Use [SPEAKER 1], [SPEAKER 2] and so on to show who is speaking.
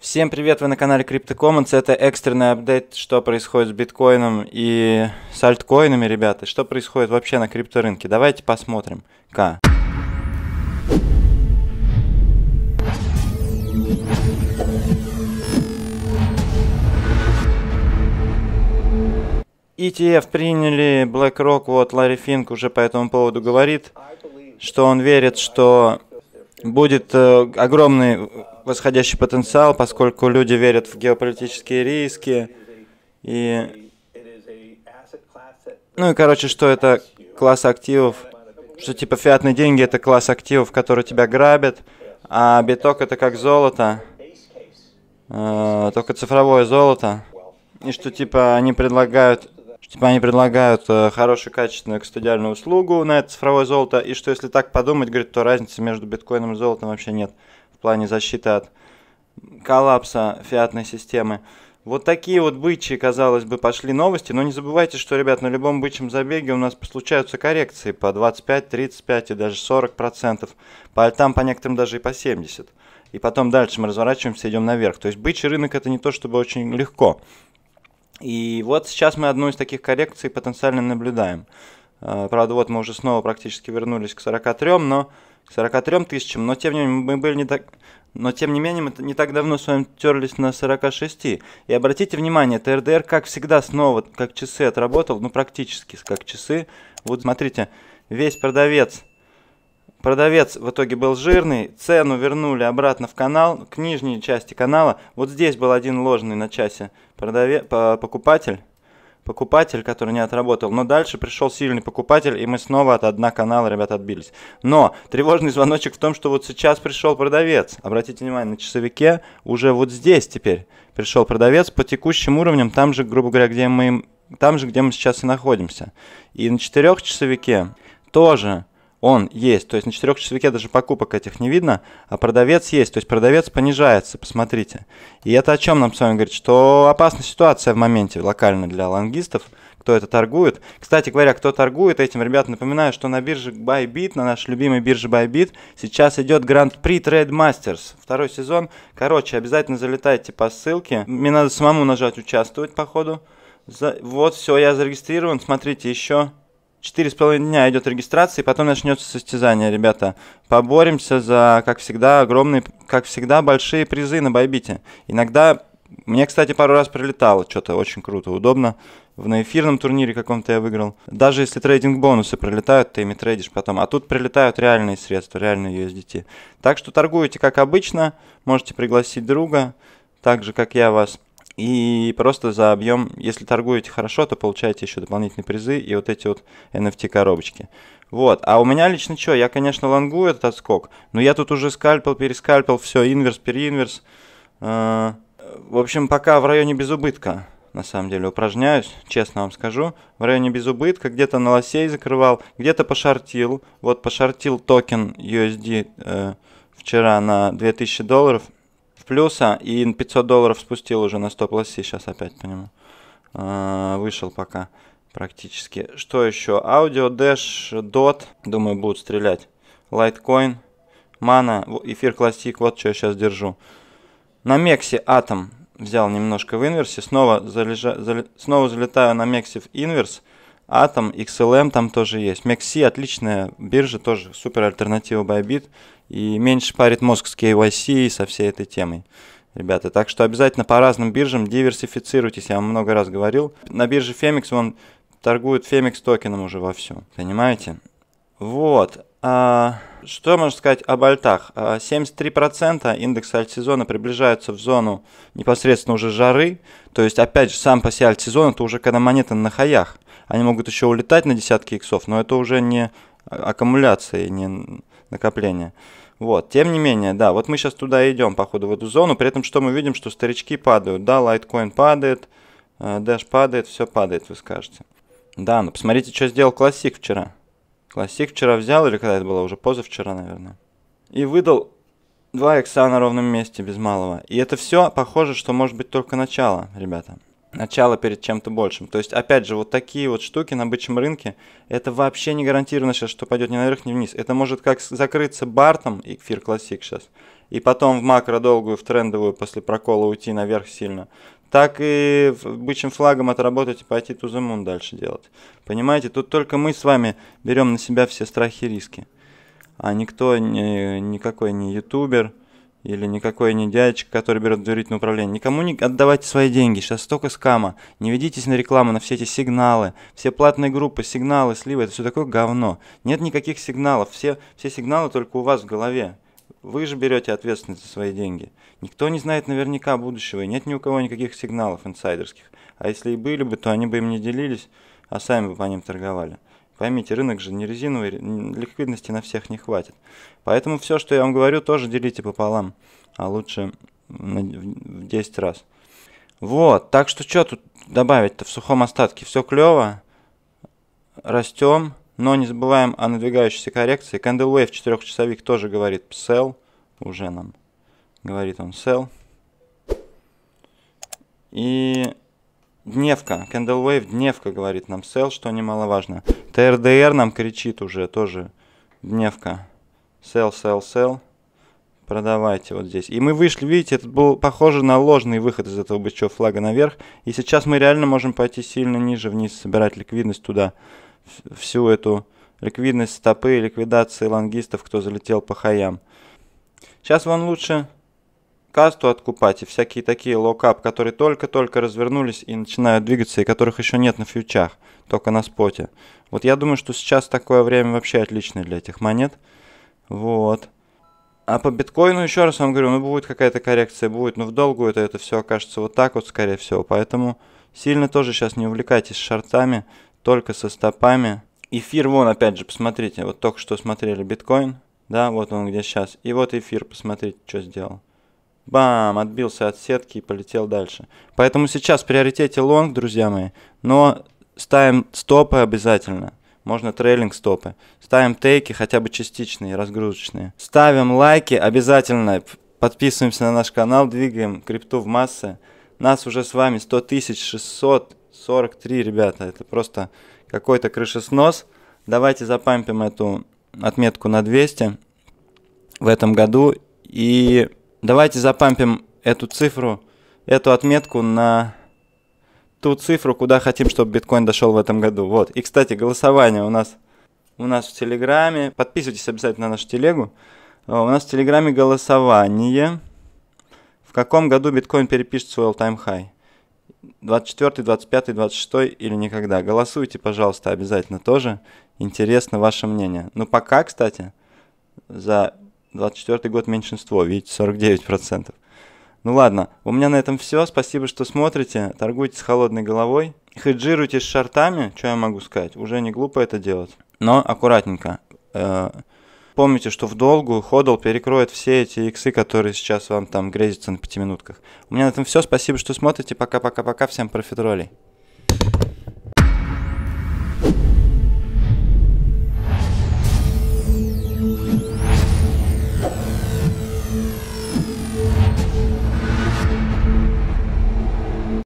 [SPEAKER 1] Всем привет, вы на канале Crypto Commons, это экстренный апдейт, что происходит с биткоином и с альткоинами, ребята, что происходит вообще на крипторынке, давайте посмотрим. К. ETF приняли, BlackRock, вот Ларри Финк уже по этому поводу говорит, что он верит, что будет э, огромный восходящий потенциал, поскольку люди верят в геополитические риски. И, ну и, короче, что это класс активов, что типа фиатные деньги — это класс активов, которые тебя грабят, а биток — это как золото, э, только цифровое золото. И что типа они предлагают что, типа они предлагают э, хорошую качественную кастодиальную услугу на это цифровое золото, и что если так подумать, говорит, то разницы между биткоином и золотом вообще нет в плане защиты от коллапса фиатной системы. Вот такие вот бычьи, казалось бы, пошли новости. Но не забывайте, что, ребят, на любом бычьем забеге у нас случаются коррекции по 25, 35 и даже 40%. По альтам, по некоторым даже и по 70%. И потом дальше мы разворачиваемся, идем наверх. То есть бычий рынок это не то, чтобы очень легко. И вот сейчас мы одну из таких коррекций потенциально наблюдаем. А, правда, вот мы уже снова практически вернулись к 43, но 43 тысячам, но тем не менее мы были не так... Но тем не менее мы не так давно с вами терлись на 46. И обратите внимание, ТРДР, как всегда, снова как часы отработал, ну практически как часы. Вот смотрите, весь продавец Продавец в итоге был жирный, цену вернули обратно в канал, к нижней части канала. Вот здесь был один ложный на часе продаве, покупатель покупатель, который не отработал. Но дальше пришел сильный покупатель, и мы снова от одна канала, ребят отбились. Но тревожный звоночек в том, что вот сейчас пришел продавец. Обратите внимание, на часовике уже вот здесь теперь пришел продавец по текущим уровням, там же, грубо говоря, где мы, там же, где мы сейчас и находимся. И на четырех часовике тоже он есть. То есть на четырехчасовике даже покупок этих не видно, а продавец есть. То есть продавец понижается, посмотрите. И это о чем нам с вами говорит? Что опасная ситуация в моменте локально для лонгистов, кто это торгует. Кстати говоря, кто торгует этим, ребят, напоминаю, что на бирже Bybit, на нашей любимой бирже Bybit, сейчас идет Гранд-при Trade Masters, второй сезон. Короче, обязательно залетайте по ссылке. Мне надо самому нажать «Участвовать» походу. За... Вот, все, я зарегистрирован. Смотрите, еще Четыре с половиной дня идет регистрация, и потом начнется состязание, ребята. Поборемся за, как всегда, огромные, как всегда, большие призы на Байбите. Иногда, мне, кстати, пару раз прилетало, что-то очень круто, удобно. В наэфирном турнире каком-то я выиграл. Даже если трейдинг-бонусы прилетают, ты ими трейдишь потом. А тут прилетают реальные средства, реальные USDT. Так что торгуете, как обычно, можете пригласить друга, так же, как я вас. И просто за объем, если торгуете хорошо, то получаете еще дополнительные призы и вот эти вот NFT-коробочки. Вот, а у меня лично что, я, конечно, лонгую этот отскок, но я тут уже скальпил, перескальпил, все, инверс, переинверс. А, в общем, пока в районе без убытка, на самом деле, упражняюсь, честно вам скажу. В районе без убытка, где-то на лосей закрывал, где-то пошортил. Вот пошортил токен USD э, вчера на 2000 долларов – плюса и 500 долларов спустил уже на стоп лоси сейчас опять по нему. А, вышел пока практически. Что еще? Аудио, Dash, Dot, думаю, будут стрелять. лайткоин мана Эфир Классик, вот что я сейчас держу. На Мексе Атом взял немножко в инверсе, снова, залежа, зал, снова залетаю на Мексе в инверс. Atom, XLM там тоже есть. MEXC отличная биржа, тоже супер альтернатива Bybit. И меньше парит мозг с KYC и со всей этой темой. Ребята, так что обязательно по разным биржам диверсифицируйтесь, я вам много раз говорил. На бирже Femix он торгует Femix токеном уже вовсю, понимаете? Вот, а, что можно сказать об альтах? 73% а, индекс альт-сезона приближаются в зону непосредственно уже жары. То есть, опять же, сам по себе альт-сезон это уже когда монеты на хаях. Они могут еще улетать на десятки иксов, но это уже не аккумуляция и не накопление. Вот, тем не менее, да, вот мы сейчас туда идем, походу, в эту зону. При этом что мы видим, что старички падают. Да, лайткоин падает, Dash э, падает, все падает, вы скажете. Да, но ну, посмотрите, что сделал классик вчера. Классик вчера взял, или когда это было, уже позавчера, наверное. И выдал два икса на ровном месте, без малого. И это все похоже, что может быть только начало, ребята. Начало перед чем-то большим. То есть, опять же, вот такие вот штуки на бычьем рынке, это вообще не гарантированно сейчас, что пойдет ни наверх, ни вниз. Это может как закрыться бартом, и эфир классик сейчас, и потом в макро долгую, в трендовую после прокола уйти наверх сильно так и бычьим флагом отработать и пойти тузамун дальше делать. Понимаете, тут только мы с вами берем на себя все страхи и риски. А никто, ни никакой не ютубер или никакой не дядечка, который берет доверительное управление. Никому не отдавайте свои деньги, сейчас столько скама. Не ведитесь на рекламу, на все эти сигналы. Все платные группы, сигналы, сливы, это все такое говно. Нет никаких сигналов, все, все сигналы только у вас в голове. Вы же берете ответственность за свои деньги. Никто не знает наверняка будущего, и нет ни у кого никаких сигналов инсайдерских. А если и были бы, то они бы им не делились, а сами бы по ним торговали. Поймите, рынок же не резиновый, ликвидности на всех не хватит. Поэтому все, что я вам говорю, тоже делите пополам, а лучше в 10 раз. Вот, так что что тут добавить-то в сухом остатке? Все клево, растем, но не забываем о надвигающейся коррекции. Candle Wave 4-часовик тоже говорит sell, уже нам говорит он sell. И дневка, Candle Wave дневка говорит нам sell, что немаловажно. TRDR нам кричит уже тоже дневка sell, sell, sell. Продавайте вот здесь. И мы вышли, видите, это был похоже на ложный выход из этого бычьего флага наверх. И сейчас мы реально можем пойти сильно ниже, вниз, собирать ликвидность туда всю эту ликвидность стопы и ликвидации лонгистов, кто залетел по хаям. Сейчас вам лучше касту откупать и всякие такие локап, которые только-только развернулись и начинают двигаться, и которых еще нет на фьючах, только на споте. Вот я думаю, что сейчас такое время вообще отличное для этих монет. Вот. А по биткоину, еще раз вам говорю, ну будет какая-то коррекция, будет, но в долгую это, это все окажется вот так вот, скорее всего. Поэтому сильно тоже сейчас не увлекайтесь шартами только со стопами. Эфир, вон опять же, посмотрите, вот только что смотрели биткоин, да, вот он где сейчас. И вот эфир, посмотрите, что сделал. Бам, отбился от сетки и полетел дальше. Поэтому сейчас в приоритете лонг, друзья мои, но ставим стопы обязательно. Можно трейлинг стопы. Ставим тейки, хотя бы частичные, разгрузочные. Ставим лайки обязательно. Подписываемся на наш канал, двигаем крипту в массы. Нас уже с вами 100 600 43, ребята. Это просто какой-то крышеснос. Давайте запампим эту отметку на 200 в этом году. И давайте запампим эту цифру, эту отметку на ту цифру, куда хотим, чтобы биткоин дошел в этом году. Вот. И, кстати, голосование у нас, у нас в Телеграме. Подписывайтесь обязательно на нашу телегу. Э, у нас в Телеграме голосование. В каком году биткоин перепишет свой all-time high? 24, 25, 26 или никогда. Голосуйте, пожалуйста, обязательно тоже. Интересно ваше мнение. Ну, пока, кстати, за 24 год меньшинство, видите, 49%. Ну ладно, у меня на этом все. Спасибо, что смотрите. Торгуйте с холодной головой. Хеджируйте с шартами, что я могу сказать. Уже не глупо это делать, но аккуратненько. Э, помните, что в долгую ходл перекроет все эти иксы, которые сейчас вам там грезятся на пяти минутках. У меня на этом все. Спасибо, что смотрите. Пока-пока-пока. Всем профитролей.